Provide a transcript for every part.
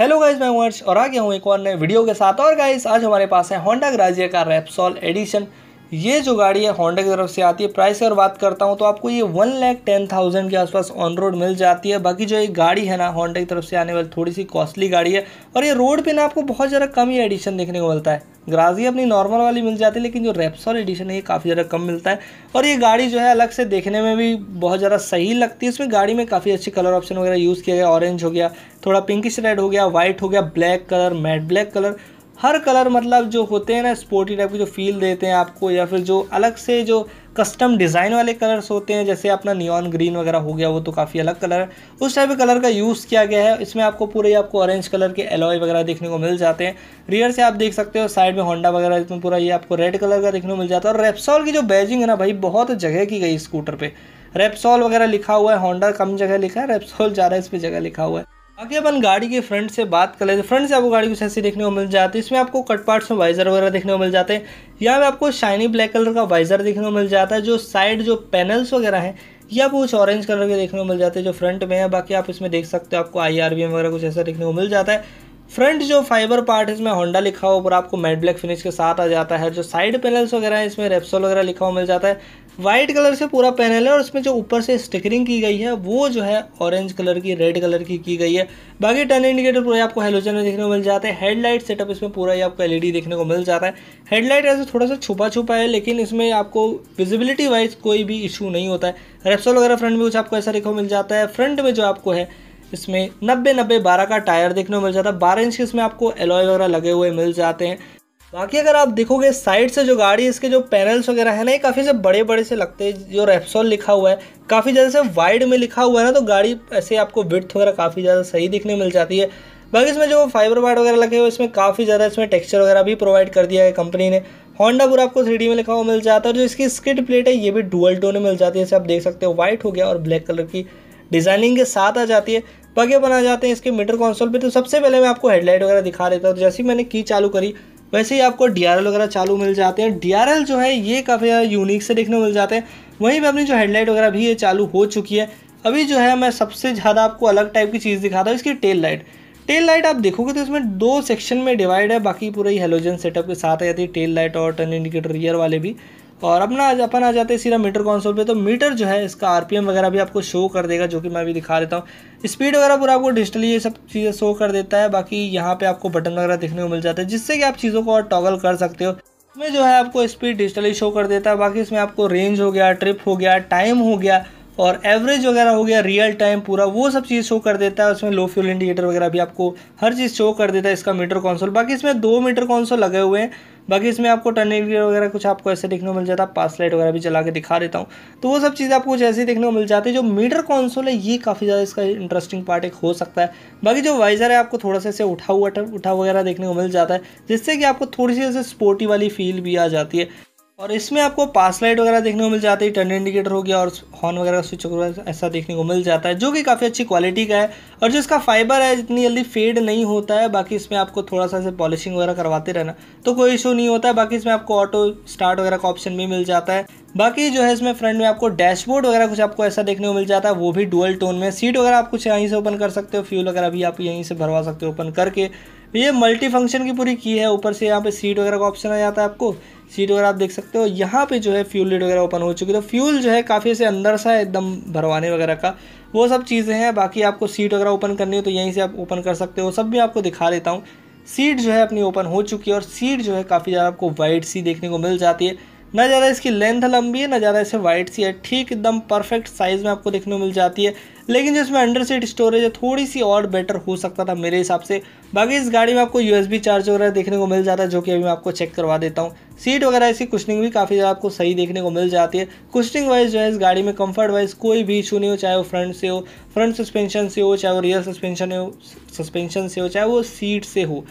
hello guys मैं वर्ष और आ गया हूँ एक और नए वीडियो के साथ और गाइज आज हमारे पास है होंडा ग्राजिया का रेपसॉल एडिशन ये जो गाड़ी है होंडा की तरफ से आती है प्राइस अगर बात करता हूँ तो आपको ये वन लैख टेन थाउजेंड के आसपास ऑन रोड मिल जाती है बाकी जो ये गाड़ी है ना होंडा की तरफ से आने वाली थोड़ी सी कॉस्टली गाड़ी है और ये रोड पे ना आपको बहुत ज़्यादा कम ही एडिशन देखने को मिलता है ग्राजी अपनी नॉर्मल वाली मिल जाती है लेकिन जो रेप्सॉल एडिशन है ये काफ़ी ज़्यादा कम मिलता है और ये गाड़ी जो है अलग से देखने में भी बहुत ज़्यादा सही लगती है इसमें गाड़ी में काफ़ी अच्छे कलर ऑप्शन वगैरह यूज़ किया गया ऑरेंज हो गया थोड़ा पिंकिश रेड हो गया वाइट हो गया black colour matte black colour हर कलर मतलब जो होते हैं ना स्पोर्टी टाइप के जो फील देते हैं आपको या फिर जो अलग से जो कस्टम डिज़ाइन वाले कलर्स होते हैं जैसे अपना नियॉन ग्रीन वगैरह हो गया वो तो काफ़ी अलग कलर है उस टाइप के कलर का यूज़ किया गया है इसमें आपको पूरे आपको ऑरेंज कलर के एलॉय वगैरह देखने को मिल जाते हैं रियर से आप देख सकते हो साइड में होंडा वगैरह इसमें पूरा ये आपको रेड कलर का देखने को मिल जाता है और रेपसॉल की जो बैजिंग है ना भाई बहुत जगह की गई स्कूटर पर रेपसॉल वगैरह लिखा हुआ है होंडा कम जगह लिखा है रेपसॉल ज़्यादा इस पर जगह लिखा हुआ है आगे अपन गाड़ी के फ्रंट से बात कर लेते फ्रंट से आपको गाड़ी कुछ ऐसी देखने को मिल जाती है इसमें आपको कट पार्ट्स में वाइजर वगैरह देखने को मिल जाते हैं यहाँ पे आपको शाइनी ब्लैक कलर का वाइजर देखने को मिल जाता है जो साइड जो पैनल्स वगैरह हैं या आपको कुछ ऑरेंज कलर के देखने को मिल जाते हैं जो फ्रंट में है बाकी आप इसमें देख सकते हो आपको आई वगैरह कुछ ऐसा देखने को मिल जाता है फ्रंट जो फाइबर पार्ट है इसमें होंडा लिखा हुआ ऊपर आपको मेड ब्लैक फिनिश के साथ आ जाता है जो साइड पैनल्स वगैरह हैं इसमें रेप्सोल वगैरह लिखा हुआ मिल जाता है वाइट कलर से पूरा पैनल है और इसमें जो ऊपर से स्टिकरिंग की गई है वो जो है ऑरेंज कलर की रेड कलर की की गई है बाकी टर्न इंडिकेटर पूरे आपको हेलोजन में देखने को मिल जाते हैं हेडलाइट सेटअप इसमें पूरा ही आपको एलईडी देखने को मिल जाता है हेडलाइट ऐसे थोड़ा सा छुपा छुपा है लेकिन इसमें आपको विजिबिलिटी वाइज कोई भी इशू नहीं होता है रेप्सोल वगैरह फ्रंट में कुछ आपको ऐसा देखने को मिल जाता है फ्रंट में जो आपको है इसमें नब्बे नब्बे बारह का टायर देखने को मिल जाता है बारह इंच के इसमें आपको एलॉय वगैरह लगे हुए मिल जाते हैं बाकी अगर आप देखोगे साइड से जो गाड़ी इसके जो पैनल्स वगैरह है ना ये काफ़ी से बड़े बड़े से लगते हैं जो रेपसोल लिखा हुआ है काफ़ी ज़्यादा से वाइड में लिखा हुआ है ना तो गाड़ी ऐसे आपको विथ वगैरह काफ़ी ज़्यादा सही दिखने मिल जाती है बाकी इसमें जो फाइबर वाइड वगैरह लगे हुए इसमें काफ़ी ज़्यादा इसमें टेक्स्चर वगैरह भी प्रोवाइड कर दिया है कंपनी ने होंडा पूरा आपको थ्री में लिखा हुआ मिल जाता है और जो इसकी स्किट प्लेट है ये भी डुअल टोन में मिल जाती है जैसे आप देख सकते हो वाइट हो गया और ब्लैक कलर की डिज़ाइनिंग के साथ आ जाती है बाकी बना जाते हैं इसके मीटर कॉन्सोल पे तो सबसे पहले मैं आपको हेडलाइट वगैरह दिखा देता हूँ तो जैसे ही मैंने की चालू करी वैसे ही आपको डी वगैरह चालू मिल जाते हैं डी जो है ये काफ़ी यूनिक से देखने को मिल जाते हैं वहीं पर अपनी जो हेडलाइट वगैरह भी ये चालू हो चुकी है अभी जो है मैं सबसे ज़्यादा आपको अलग टाइप की चीज़ दिखाता हूँ इसकी टेल लाइट टेल लाइट आप देखोगे तो इसमें दो सेक्शन में डिवाइड है बाकी पूरा ही हेलोजन सेटअप के साथ है यदि टेल लाइट और टर्न इंडिकेटर रियर वाले भी और अपना अपन आ जाते हैं सीधा मीटर कौनसोल पे तो मीटर जो है इसका आरपीएम वगैरह भी आपको शो कर देगा जो कि मैं अभी दिखा देता हूँ स्पीड वगैरह पूरा आपको डिजिटली ये सब चीज़ें शो कर देता है बाकी यहाँ पे आपको बटन वगैरह दिखने को मिल जाता है जिससे कि आप चीज़ों को और टॉगल कर सकते हो इसमें जो है आपको स्पीड डिजिटली शो कर देता है बाकी इसमें आपको रेंज हो गया ट्रिप हो गया टाइम हो गया और एवरेज वगैरह हो गया रियल टाइम पूरा वो सब चीज़ शो कर देता है उसमें लो फ्यूल इंडिकेटर वगैरह भी आपको हर चीज़ शो कर देता है इसका मीटर कौनसोल बाकी इसमें दो मीटर कौनसोल लगे हुए हैं बाकी इसमें आपको टर्न इंडिकेटर वगैरह कुछ आपको ऐसे देखने को मिल जाता है पास लाइट वगैरह भी चला के दिखा देता हूँ तो वो सब चीज़ें आपको कुछ ऐसे देखने को मिल जाती है जो मीटर कॉन्सोल है ये काफ़ी ज़्यादा इसका इंटरेस्टिंग पार्ट एक हो सकता है बाकी जो वाइजर है आपको थोड़ा सा ऐसे उठा हुआ उठा वगैरह देखने को मिल जाता है जिससे कि आपको थोड़ी सी ऐसे स्पोर्टी वाली फील भी आ जाती है और इसमें आपको पास लाइट वगैरह देखने को मिल जाती है टर्न इंडिकेटर हो गया और हॉर्न वगैरह स्विच वगैरह ऐसा देखने को मिल जाता है जो कि काफ़ी अच्छी क्वालिटी का है और जो इसका फाइबर है जितनी जल्दी फेड नहीं होता है बाकी इसमें आपको थोड़ा सा ऐसे पॉलिशिंग वगैरह करवाते रहना तो कोई इशू नहीं होता है बाकी इसमें आपको ऑटो स्टार्ट वगैरह का ऑप्शन भी मिल जाता है बाकी जो है इसमें फ्रंट में आपको डैशबोर्ड वगैरह कुछ आपको ऐसा देखने को मिल जाता है वो भी डुअल टोन में सीट वगैरह आप कुछ यहीं से ओपन कर सकते हो फ्यूल वगैरह भी आप यहीं से भरवा सकते हो ओपन करके ये मल्टी फंक्शन की पूरी की है ऊपर से यहाँ पे सीट वगैरह का ऑप्शन आ जाता है आपको सीट वगैरह आप देख सकते हो यहाँ पे जो है फ्यूल लीड वगैरह ओपन हो चुकी है तो फ्यूल जो है काफ़ी से अंदर सा है एकदम भरवाने वगैरह का वो सब चीज़ें हैं बाकी आपको सीट वगैरह ओपन करनी हो तो यहीं से आप ओपन कर सकते हो सब भी आपको दिखा देता हूँ सीट जो है अपनी ओपन हो चुकी है और सीट जो है काफ़ी ज़्यादा आपको वाइड सी देखने को मिल जाती है ना ज़्यादा इसकी लेंथ लंबी है ना ज़्यादा इसे वाइट सी है ठीक एकदम परफेक्ट साइज़ में आपको देखने को मिल जाती है लेकिन जो इसमें अंडर सीट स्टोरेज है थोड़ी सी और बेटर हो सकता था मेरे हिसाब से बाकी इस गाड़ी में आपको यू एस बी चार्ज वगैरह देखने को मिल जाता है जो कि अभी मैं आपको चेक करवा देता हूँ सीट वगैरह इसकी कुशनिंग भी काफ़ी ज़्यादा आपको सही देखने को मिल जाती है कुशनिंग वाइज जो है इस गाड़ी में कम्फर्ट वाइज कोई भी इशू नहीं हो चाहे वो फ्रंट से हो फ्रंट सस्पेंशन से हो चाहे वो रियर सस्पेंशन हो सस्पेंशन से हो चाहे वो सीट से हो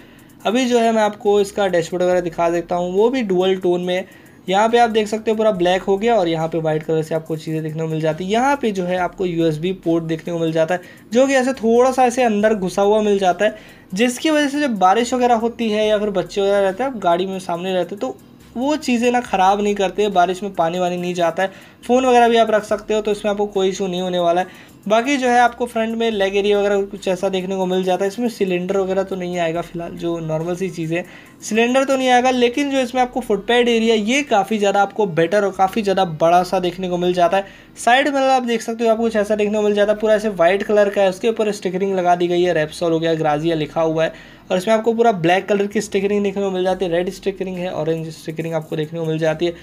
अभी जो है मैं आपको इसका डैशबोर्ड वगैरह दिखा देता हूँ वो भी डुअल टोन में है यहाँ पे आप देख सकते हो पूरा ब्लैक हो गया और यहाँ पे वाइट कलर से आपको चीज़ें देखने को मिल जाती है यहाँ पे जो है आपको यूएसबी पोर्ट देखने को मिल जाता है जो कि ऐसे थोड़ा सा ऐसे अंदर घुसा हुआ मिल जाता है जिसकी वजह से जब बारिश वगैरह होती है या फिर बच्चे वगैरह रहते हैं गाड़ी में सामने रहते तो वो चीज़ें ना ख़राब नहीं करते बारिश में पानी वानी नहीं जाता है फ़ोन वगैरह भी आप रख सकते हो तो इसमें आपको कोई इशू नहीं होने वाला है बाकी जो है आपको फ्रंट में लेग एरिया वगैरह कुछ ऐसा देखने को मिल जाता है इसमें सिलेंडर वगैरह तो नहीं आएगा फिलहाल जो नॉर्मल सी चीज़ है सिलेंडर तो नहीं आएगा लेकिन जो इसमें आपको फुटपैड एरिया ये काफ़ी ज़्यादा आपको बेटर और काफ़ी ज़्यादा बड़ा सा देखने को मिल जाता है साइड में आप देख सकते हो आपको कुछ ऐसा देखने को मिल जाता है पूरा ऐसे व्हाइट कलर का है उसके ऊपर स्टिकरिंग लगा दी गई है रेपसॉल हो गया ग्राजिया लिखा हुआ है और इसमें आपको पूरा ब्लैक कलर की स्टिकरिंग देखने को मिल जाती है रेड स्टिकरिंग है ऑरेंज स्टिकरिंग आपको देखने को मिल जाती है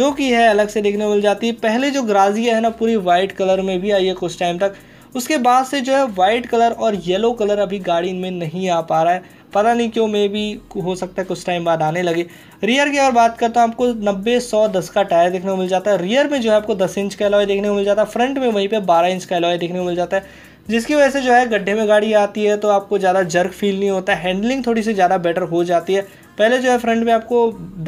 जो कि है अलग से देखने को मिल जाती है पहले जो ग्राजिया है ना पूरी वाइट कलर में भी आई है कुछ टाइम तक उसके बाद से जो है वाइट कलर और येलो कलर अभी गाड़ी में नहीं आ पा रहा है पता नहीं क्यों मे भी हो सकता है कुछ टाइम बाद आने लगे रियर की अगर बात करता हूँ आपको नब्बे सौ दस का टायर देखने को मिल जाता है रियर में जो है आपको दस इंच का एलॉय देखने को मिल जाता है फ्रंट में वहीं पे बारह इंच का एलॉय देखने को मिल जाता है जिसकी वजह से जो है गड्ढे में गाड़ी आती है तो आपको ज़्यादा जर्क फील नहीं होता हैंडलिंग थोड़ी सी ज़्यादा बेटर हो जाती है पहले जो है फ्रंट में आपको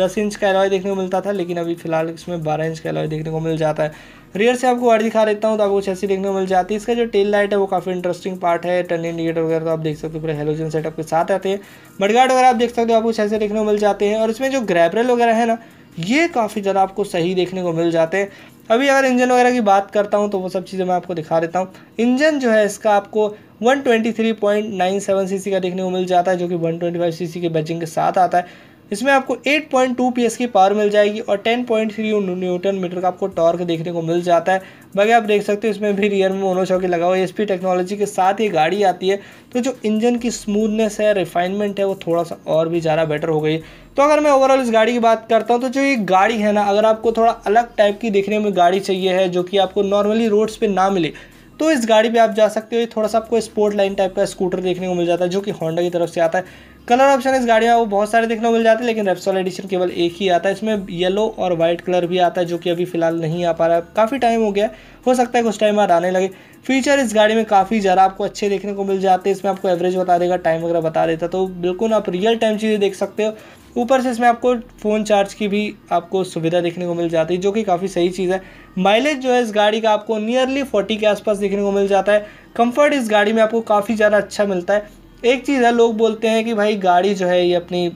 10 इंच का एलॉय देखने को मिलता था लेकिन अभी फिलहाल इसमें 12 इंच का एलॉय देखने को मिल जाता है रियर से आपको गाड़ी दिखा देता हूँ तो आपको ऐसी देखने को मिल जाती है इसका जो टेल लाइट है वो काफ़ी इंटरेस्टिंग पार्ट है टर्न इंडिकेटर वगैरह तो आप देख सकते हो पूरे हेलोजन सेटअप के साथ आते हैं बडगार्ड वगैरह आप देख सकते हो आपको ऐसे देखने को मिल जाते हैं और इसमें जो ग्रैबरल वगैरह है ना ये काफ़ी ज़्यादा आपको सही देखने को मिल जाते हैं अभी अगर इंजन वगैरह की बात करता हूँ तो वो सब चीज़ें मैं आपको दिखा देता हूँ इंजन जो है इसका आपको 123.97 सीसी का देखने को मिल जाता है जो कि 125 सीसी के बैचिंग के साथ आता है इसमें आपको 8.2 पॉइंट की पावर मिल जाएगी और 10.3 न्यूटन मीटर का आपको टॉर्क देखने को मिल जाता है बाकी आप देख सकते हो इसमें भी रियर में मोनो चौकी लगा हुआ है एसपी टेक्नोलॉजी के साथ ये गाड़ी आती है तो जो इंजन की स्मूथनेस है रिफाइनमेंट है वो थोड़ा सा और भी ज़्यादा बेटर हो गई तो अगर मैं ओवरऑल इस गाड़ी की बात करता हूँ तो जो ये गाड़ी है ना अगर आपको थोड़ा अलग टाइप की देखने में गाड़ी चाहिए है जो कि आपको नॉर्मली रोड्स पर ना मिले तो इस गाड़ी पे आप जा सकते हो थोड़ा सा आपको स्पोर्ट लाइन टाइप का स्कूटर देखने को मिल जाता है जो कि होंडा की तरफ से आता है कलर ऑप्शन इस गाड़ी में वो बहुत सारे देखने को मिल जाते हैं लेकिन रेपसोल एडिशन केवल एक ही आता है इसमें येलो और वाइट कलर भी आता है जो कि अभी फिलहाल नहीं आ पा रहा है काफ़ी टाइम हो गया हो सकता है कुछ टाइम बाद आने लगे फीचर इस गाड़ी में काफ़ी ज़्यादा आपको अच्छे देखने को मिल जाते हैं इसमें आपको एवरेज बता देगा टाइम वगैरह बता देता तो बिल्कुल आप रियल टाइम चीज़ें देख सकते हो ऊपर से इसमें आपको फ़ोन चार्ज की भी आपको सुविधा देखने को मिल जाती है जो कि काफ़ी सही चीज़ है माइलेज जो है इस गाड़ी का आपको नियरली फोर्टी के आसपास देखने को मिल जाता है कंफर्ट इस गाड़ी में आपको काफ़ी ज़्यादा अच्छा मिलता है एक चीज़ है लोग बोलते हैं कि भाई गाड़ी जो है ये अपनी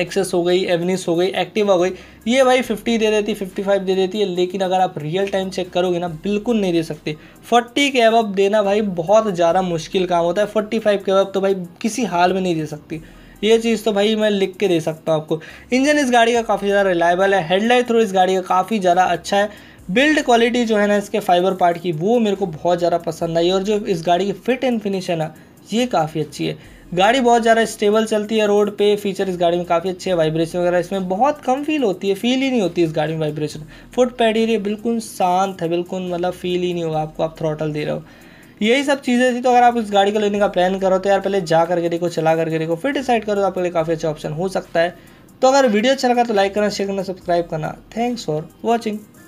एक्सेस हो गई एवनिस हो गई एक्टिव हो गई ये भाई 50 दे देती 55 दे देती है लेकिन अगर आप रियल टाइम चेक करोगे ना बिल्कुल नहीं दे सकती 40 के अब देना भाई बहुत ज़्यादा मुश्किल काम होता है 45 के अब तो भाई किसी हाल में नहीं दे सकती ये चीज़ तो भाई मैं लिख के दे सकता हूँ आपको इंजन इस गाड़ी का काफ़ी ज़्यादा रिलायबल है हेडलाइट थ्रू इस गाड़ी का काफ़ी ज़्यादा अच्छा है बिल्ड क्वालिटी जो है ना इसके फाइबर पार्ट की वो मेरे को बहुत ज़्यादा पसंद आई और जो इस गाड़ी की फिट एंड फिनिश है ना ये काफ़ी अच्छी है गाड़ी बहुत ज़्यादा स्टेबल चलती है रोड पे फीचर इस गाड़ी में काफ़ी अच्छे हैं वाइब्रेशन वगैरह इसमें बहुत कम फील होती है फील ही नहीं होती इस गाड़ी में वाइब्रेशन फुट पैड एरिया बिल्कुल शांत है बिल्कुल मतलब फील ही नहीं होगा आपको आप थ्रोटल दे रहे हो यही सब चीज़ें थी तो अगर आप इस गाड़ी को लेने का प्लान करो तो यार पहले जा करके देखो चला करके देखो फिर डिसाइड करो तो आपके लिए काफ़ी अच्छा ऑप्शन हो सकता है तो अगर वीडियो अच्छा लगा तो लाइक करना शेयर करना सब्सक्राइब करना थैंक्स फॉर वॉचिंग